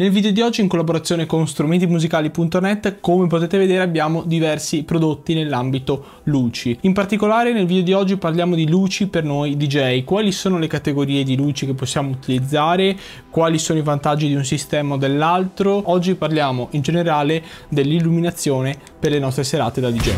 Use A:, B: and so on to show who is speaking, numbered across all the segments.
A: Nel video di oggi in collaborazione con strumentimusicali.net come potete vedere abbiamo diversi prodotti nell'ambito luci. In particolare nel video di oggi parliamo di luci per noi DJ, quali sono le categorie di luci che possiamo utilizzare, quali sono i vantaggi di un sistema o dell'altro. Oggi parliamo in generale dell'illuminazione per le nostre serate da DJ.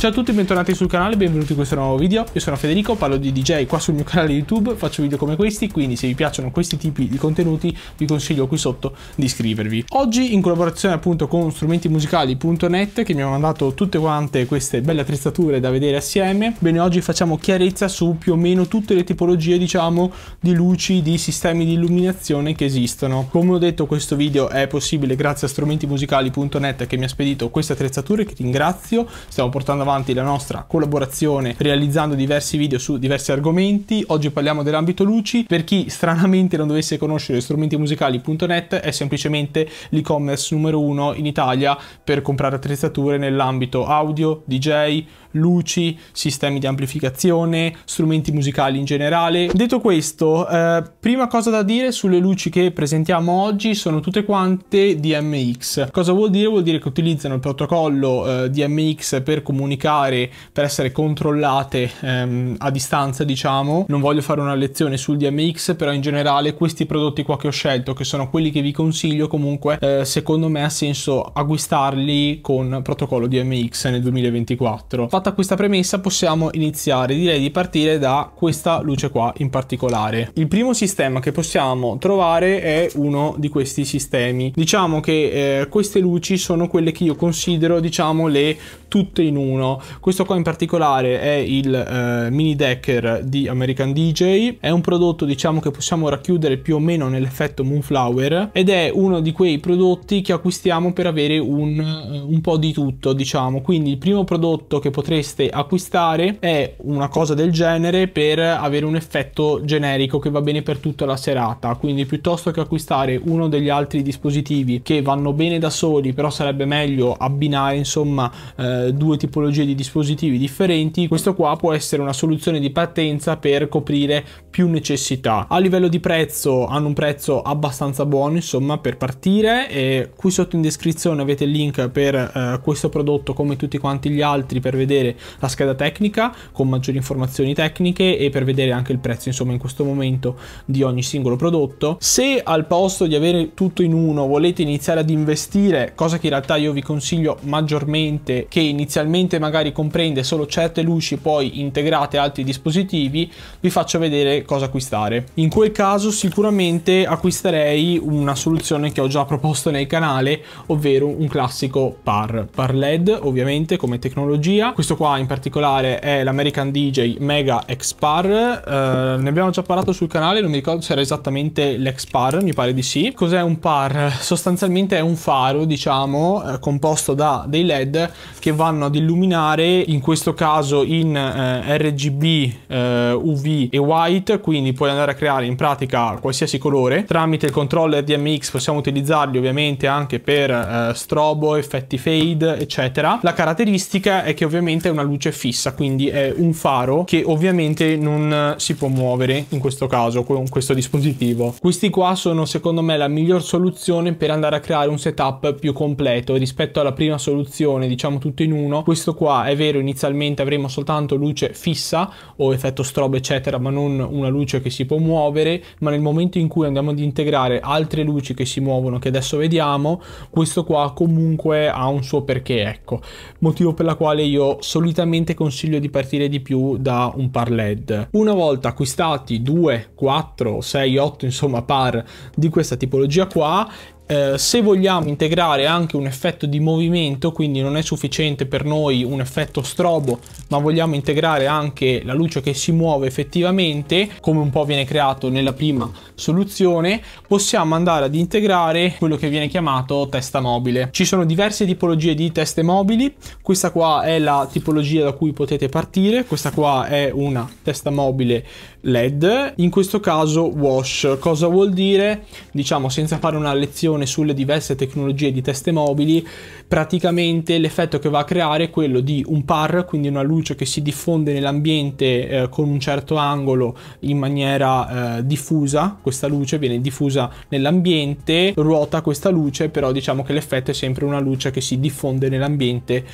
A: Ciao a tutti, bentornati sul canale, benvenuti in questo nuovo video. Io sono Federico, parlo di DJ qua sul mio canale YouTube, faccio video come questi, quindi se vi piacciono questi tipi di contenuti vi consiglio qui sotto di iscrivervi. Oggi in collaborazione appunto con strumentimusicali.net che mi hanno mandato tutte quante queste belle attrezzature da vedere assieme, bene oggi facciamo chiarezza su più o meno tutte le tipologie diciamo di luci, di sistemi di illuminazione che esistono. Come ho detto questo video è possibile grazie a strumentimusicali.net che mi ha spedito queste attrezzature che ringrazio, stiamo portando avanti avanti la nostra collaborazione realizzando diversi video su diversi argomenti. Oggi parliamo dell'ambito luci. Per chi stranamente non dovesse conoscere strumentimusicali.net è semplicemente l'e-commerce numero uno in Italia per comprare attrezzature nell'ambito audio, DJ, luci, sistemi di amplificazione, strumenti musicali in generale. Detto questo, eh, prima cosa da dire sulle luci che presentiamo oggi sono tutte quante DMX. Cosa vuol dire? Vuol dire che utilizzano il protocollo eh, DMX per comunicare, per essere controllate ehm, a distanza, diciamo. Non voglio fare una lezione sul DMX, però in generale questi prodotti qua che ho scelto, che sono quelli che vi consiglio, comunque eh, secondo me ha senso acquistarli con protocollo DMX nel 2024 data questa premessa possiamo iniziare, direi di partire da questa luce qua in particolare. Il primo sistema che possiamo trovare è uno di questi sistemi. Diciamo che eh, queste luci sono quelle che io considero diciamo le tutte in uno. Questo qua in particolare è il eh, mini decker di American DJ, è un prodotto diciamo che possiamo racchiudere più o meno nell'effetto Moonflower ed è uno di quei prodotti che acquistiamo per avere un, eh, un po' di tutto diciamo. Quindi il primo prodotto che potremmo potreste acquistare è una cosa del genere per avere un effetto generico che va bene per tutta la serata quindi piuttosto che acquistare uno degli altri dispositivi che vanno bene da soli però sarebbe meglio abbinare insomma eh, due tipologie di dispositivi differenti questo qua può essere una soluzione di partenza per coprire più necessità a livello di prezzo hanno un prezzo abbastanza buono insomma per partire e qui sotto in descrizione avete il link per eh, questo prodotto come tutti quanti gli altri per vedere vedere la scheda tecnica con maggiori informazioni tecniche e per vedere anche il prezzo insomma in questo momento di ogni singolo prodotto. Se al posto di avere tutto in uno volete iniziare ad investire, cosa che in realtà io vi consiglio maggiormente, che inizialmente magari comprende solo certe luci poi integrate altri dispositivi, vi faccio vedere cosa acquistare. In quel caso sicuramente acquisterei una soluzione che ho già proposto nel canale, ovvero un classico PAR, PAR LED ovviamente come tecnologia. Questo questo qua in particolare è l'American DJ Mega X-Par, eh, ne abbiamo già parlato sul canale, non mi ricordo se era esattamente l'X-Par, mi pare di sì. Cos'è un par? Sostanzialmente è un faro, diciamo, eh, composto da dei LED che vanno ad illuminare, in questo caso in eh, RGB, eh, UV e white, quindi puoi andare a creare in pratica qualsiasi colore. Tramite il controller DMX possiamo utilizzarli ovviamente anche per eh, strobo, effetti fade, eccetera. La caratteristica è che ovviamente ovviamente è una luce fissa, quindi è un faro che ovviamente non si può muovere in questo caso con questo dispositivo. Questi qua sono secondo me la miglior soluzione per andare a creare un setup più completo rispetto alla prima soluzione, diciamo tutto in uno. Questo qua è vero, inizialmente avremo soltanto luce fissa o effetto strobe eccetera, ma non una luce che si può muovere, ma nel momento in cui andiamo ad integrare altre luci che si muovono che adesso vediamo, questo qua comunque ha un suo perché, ecco. Motivo per la quale io solitamente consiglio di partire di più da un par led. Una volta acquistati 2, 4, 6, 8 insomma par di questa tipologia qua eh, se vogliamo integrare anche un effetto di movimento, quindi non è sufficiente per noi un effetto strobo, ma vogliamo integrare anche la luce che si muove effettivamente, come un po' viene creato nella prima soluzione, possiamo andare ad integrare quello che viene chiamato testa mobile. Ci sono diverse tipologie di teste mobili, questa qua è la tipologia da cui potete partire, questa qua è una testa mobile LED, in questo caso wash. Cosa vuol dire? Diciamo senza fare una lezione informazione sulle diverse tecnologie di teste mobili, praticamente l'effetto che va a creare è quello di un par, quindi una luce che si diffonde nell'ambiente eh, con un certo angolo in maniera eh, diffusa, questa luce viene diffusa nell'ambiente, ruota questa luce, però diciamo che l'effetto è sempre una luce che si diffonde nell'ambiente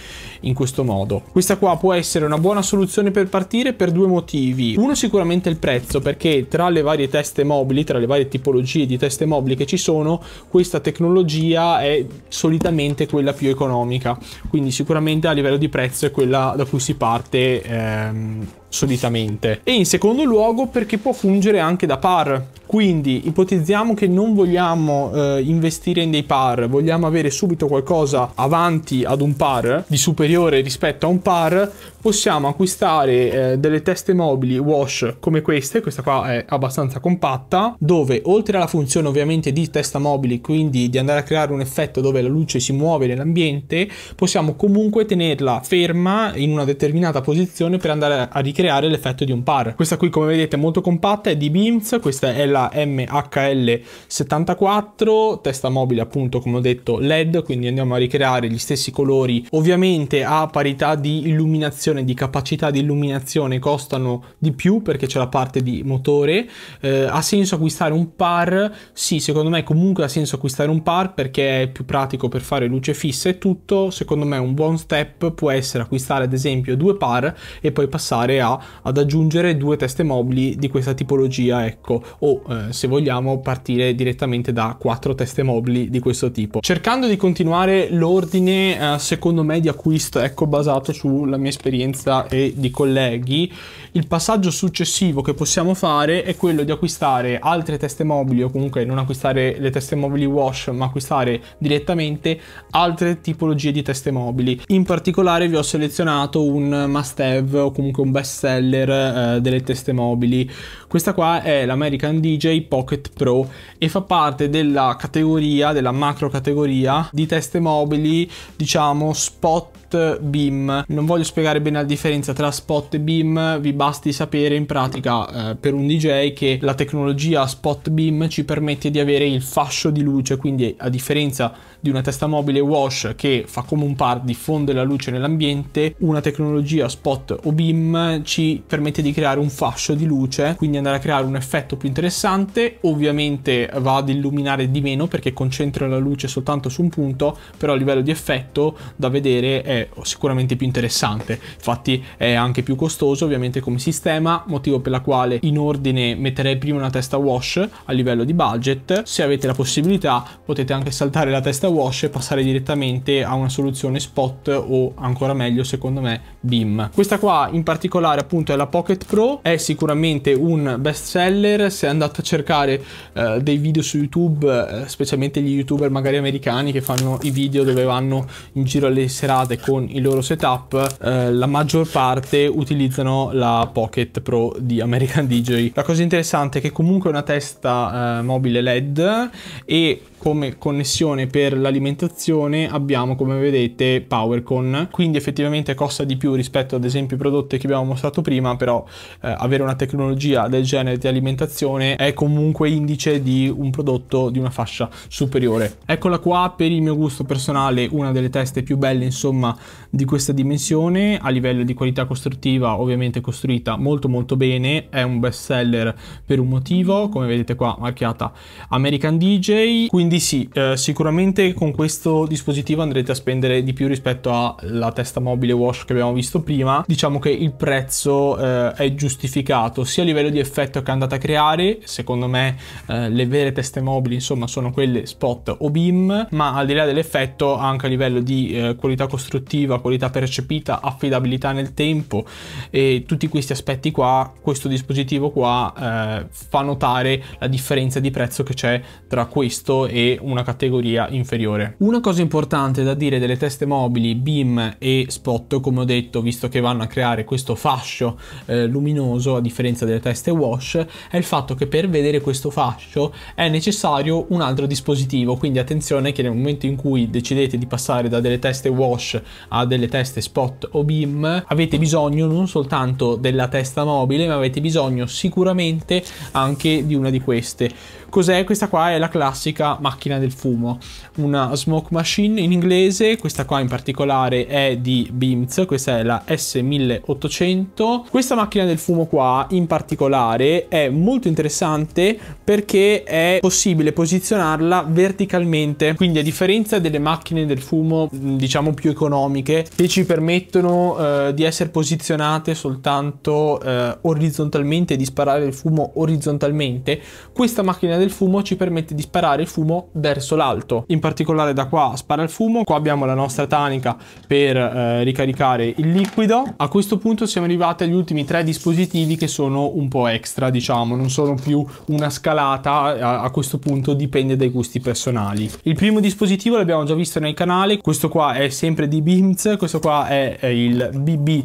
A: in questo modo. Questa qua può essere una buona soluzione per partire per due motivi. Uno sicuramente il prezzo, perché tra le varie teste mobili, tra le varie tipologie di teste mobili che ci sono, questa questa tecnologia è solitamente quella più economica, quindi sicuramente a livello di prezzo è quella da cui si parte ehm, solitamente. E in secondo luogo perché può fungere anche da par. Quindi ipotizziamo che non vogliamo eh, investire in dei par, vogliamo avere subito qualcosa avanti ad un par, di superiore rispetto a un par, possiamo acquistare eh, delle teste mobili wash come queste, questa qua è abbastanza compatta, dove oltre alla funzione ovviamente di testa mobili, quindi di andare a creare un effetto dove la luce si muove nell'ambiente, possiamo comunque tenerla ferma in una determinata posizione per andare a ricreare creare l'effetto di un par. Questa qui come vedete è molto compatta, è di Beams, questa è la MHL74, testa mobile appunto come ho detto LED, quindi andiamo a ricreare gli stessi colori. Ovviamente a parità di illuminazione, di capacità di illuminazione costano di più perché c'è la parte di motore. Eh, ha senso acquistare un par? Sì, secondo me comunque ha senso acquistare un par perché è più pratico per fare luce fissa e tutto. Secondo me un buon step può essere acquistare ad esempio due par e poi passare a ha ad aggiungere due teste mobili di questa tipologia, ecco, o eh, se vogliamo partire direttamente da quattro teste mobili di questo tipo. Cercando di continuare l'ordine eh, secondo me di acquisto, ecco, basato sulla mia esperienza e di colleghi, il passaggio successivo che possiamo fare è quello di acquistare altre teste mobili o comunque non acquistare le teste mobili wash, ma acquistare direttamente altre tipologie di teste mobili. In particolare vi ho selezionato un must have o comunque un best seller eh, delle teste mobili. Questa qua è l'American DJ Pocket Pro e fa parte della categoria, della macro categoria di teste mobili, diciamo spot beam. Non voglio spiegare bene la differenza tra spot e beam, vi basti sapere in pratica eh, per un DJ che la tecnologia spot beam ci permette di avere il fascio di luce, quindi a differenza di una testa mobile wash che fa come un par, diffonde la luce nell'ambiente, una tecnologia spot o beam ci permette di creare un fascio di luce, quindi andare a creare un effetto più interessante, ovviamente va ad illuminare di meno perché concentra la luce soltanto su un punto, però a livello di effetto da vedere è sicuramente più interessante, infatti è anche più costoso ovviamente come sistema, motivo per la quale in ordine metterei prima una testa wash a livello di budget, se avete la possibilità potete anche saltare la testa wash wash e passare direttamente a una soluzione spot o ancora meglio secondo me BIM. Questa qua in particolare appunto è la Pocket Pro, è sicuramente un best seller, se andate a cercare eh, dei video su YouTube, eh, specialmente gli youtuber magari americani che fanno i video dove vanno in giro alle serate con i loro setup, eh, la maggior parte utilizzano la Pocket Pro di American DJ. La cosa interessante è che comunque è una testa eh, mobile LED e come connessione per la all'alimentazione abbiamo come vedete PowerCon, quindi effettivamente costa di più rispetto ad esempio ai prodotti che abbiamo mostrato prima, però eh, avere una tecnologia del genere di alimentazione è comunque indice di un prodotto di una fascia superiore. Eccola qua per il mio gusto personale una delle teste più belle insomma di questa dimensione a livello di qualità costruttiva ovviamente costruita molto molto bene, è un best seller per un motivo, come vedete qua marchiata American DJ, quindi sì, eh, sicuramente con questo dispositivo andrete a spendere di più rispetto alla testa mobile wash che abbiamo visto prima, diciamo che il prezzo eh, è giustificato sia a livello di effetto che andate a creare, secondo me eh, le vere teste mobili insomma sono quelle spot o beam ma al di là dell'effetto anche a livello di eh, qualità costruttiva, qualità percepita, affidabilità nel tempo e tutti questi aspetti qua, questo dispositivo qua eh, fa notare la differenza di prezzo che c'è tra questo e una categoria inferiore superiore. Una cosa importante da dire delle teste mobili, beam e spot, come ho detto, visto che vanno a creare questo fascio eh, luminoso a differenza delle teste wash, è il fatto che per vedere questo fascio è necessario un altro dispositivo, quindi attenzione che nel momento in cui decidete di passare da delle teste wash a delle teste spot o beam, avete bisogno non soltanto della testa mobile, ma avete bisogno sicuramente anche di una di queste Cos'è? Questa qua è la classica macchina del fumo, una smoke machine in inglese, questa qua in particolare è di Beams, questa è la S1800. Questa macchina del fumo qua in particolare è molto interessante perché è possibile posizionarla verticalmente, quindi a differenza delle macchine del fumo mm, diciamo più economiche che ci permettono eh, di essere posizionate soltanto eh, orizzontalmente e di sparare il fumo orizzontalmente, questa macchina linea del fumo ci permette di sparare il fumo verso l'alto. In particolare da qua spara il fumo, qua abbiamo la nostra tanica per eh, ricaricare il liquido. A questo punto siamo arrivati agli ultimi tre dispositivi che sono un po' extra, diciamo, non sono più una scalata, a, a questo punto dipende dai gusti personali. Il primo dispositivo l'abbiamo già visto nel canale, questo qua è sempre di Beams questo qua è, è il BB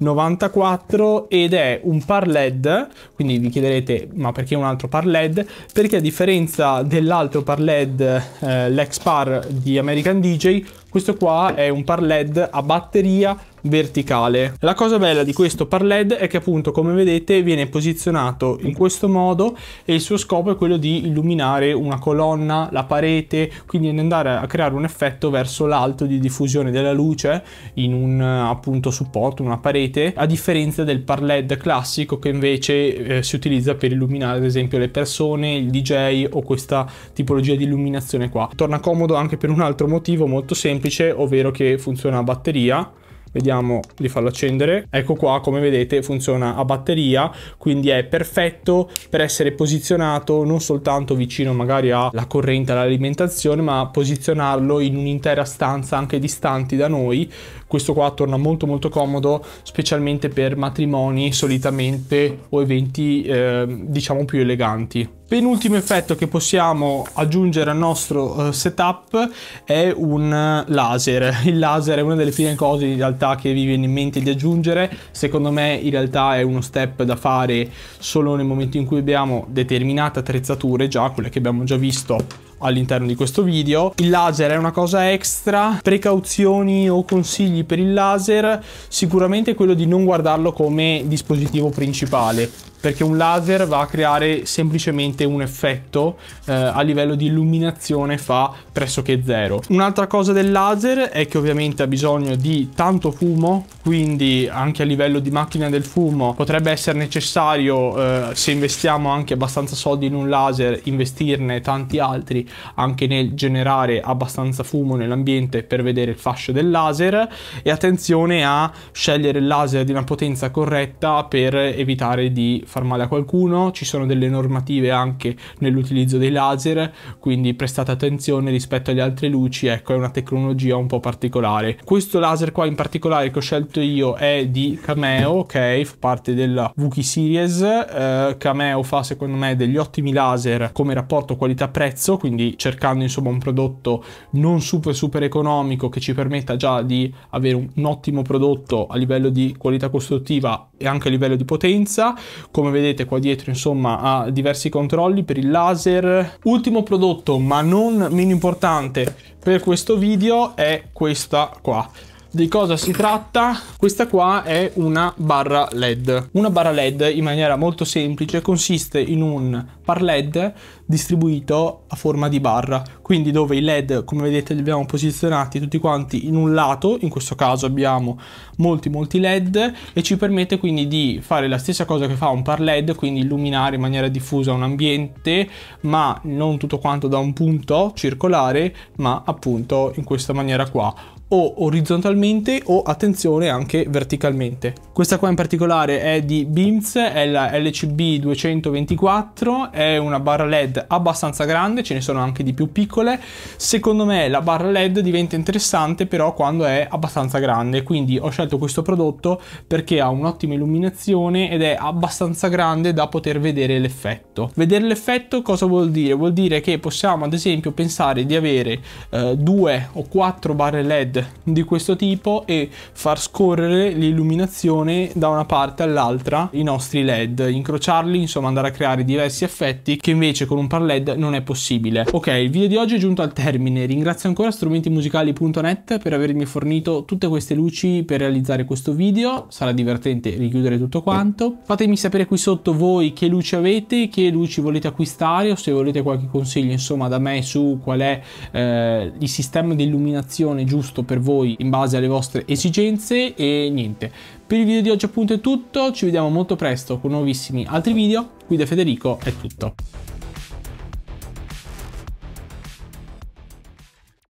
A: P94 ed è un par LED, quindi vi chiederete ma perché un altro par LED? Perché a differenza dell'altro par LED, eh, l'ex par di American DJ, questo qua è un par LED a batteria verticale. La cosa bella di questo par LED è che appunto come vedete viene posizionato in questo modo e il suo scopo è quello di illuminare una colonna, la parete, quindi andare a creare un effetto verso l'alto di diffusione della luce in un appunto supporto, una parete, a differenza del par LED classico che invece eh, si utilizza per illuminare ad esempio le persone, il DJ o questa tipologia di illuminazione qua. Torna comodo anche per un altro motivo molto semplice, ovvero che funziona a batteria Vediamo di farlo accendere. Ecco qua, come vedete, funziona a batteria, quindi è perfetto per essere posizionato non soltanto vicino magari alla corrente, all'alimentazione, ma posizionarlo in un'intera stanza anche distanti da noi questo qua torna molto molto comodo specialmente per matrimoni solitamente o eventi eh, diciamo più eleganti. Penultimo effetto che possiamo aggiungere al nostro eh, setup è un laser. Il laser è una delle prime cose in realtà che vi viene in mente di aggiungere. Secondo me in realtà è uno step da fare solo nel momento in cui abbiamo determinate attrezzature, già quelle che abbiamo già visto all'interno di questo video. Il laser è una cosa extra, precauzioni o consigli per il laser, sicuramente quello di non guardarlo come dispositivo principale perché un laser va a creare semplicemente un effetto eh, a livello di illuminazione fa pressoché zero. Un'altra cosa del laser è che ovviamente ha bisogno di tanto fumo, quindi anche a livello di macchina del fumo potrebbe essere necessario eh, se investiamo anche abbastanza soldi in un laser investirne tanti altri anche nel generare abbastanza fumo nell'ambiente per vedere il fascio del laser e attenzione a scegliere il laser di una potenza corretta per evitare di far male a qualcuno, ci sono delle normative anche nell'utilizzo dei laser, quindi prestate attenzione rispetto alle altre luci, ecco è una tecnologia un po' particolare. Questo laser qua in particolare che ho scelto io è di Cameo, ok, fa parte della VK Series, eh, Cameo fa secondo me degli ottimi laser come rapporto qualità-prezzo, quindi cercando insomma un prodotto non super super economico che ci permetta già di avere un ottimo prodotto a livello di qualità costruttiva e anche a livello di potenza come vedete qua dietro insomma ha diversi controlli per il laser ultimo prodotto ma non meno importante per questo video è questa qua di cosa si tratta? Questa qua è una barra LED. Una barra LED in maniera molto semplice consiste in un par LED distribuito a forma di barra, quindi dove i LED come vedete li abbiamo posizionati tutti quanti in un lato, in questo caso abbiamo molti molti LED e ci permette quindi di fare la stessa cosa che fa un par LED, quindi illuminare in maniera diffusa un ambiente, ma non tutto quanto da un punto circolare, ma appunto in questa maniera qua o orizzontalmente o attenzione anche verticalmente. Questa qua in particolare è di Beams, è la LCB224, è una barra LED abbastanza grande, ce ne sono anche di più piccole. Secondo me la barra LED diventa interessante però quando è abbastanza grande, quindi ho scelto questo prodotto perché ha un'ottima illuminazione ed è abbastanza grande da poter vedere l'effetto. Vedere l'effetto cosa vuol dire? Vuol dire che possiamo ad esempio pensare di avere eh, due o quattro barre LED di questo tipo e far scorrere l'illuminazione da una parte all'altra i nostri LED, incrociarli, insomma andare a creare diversi effetti che invece con un par LED non è possibile. Ok, il video di oggi è giunto al termine, ringrazio ancora strumentimusicali.net per avermi fornito tutte queste luci per realizzare questo video, sarà divertente richiudere tutto quanto. Fatemi sapere qui sotto voi che luci avete, che luci volete acquistare o se volete qualche consiglio insomma da me su qual è eh, il sistema di illuminazione giusto per voi in base alle vostre esigenze e niente. Per il video di oggi appunto è tutto, ci vediamo molto presto con nuovissimi altri video, qui da Federico è tutto.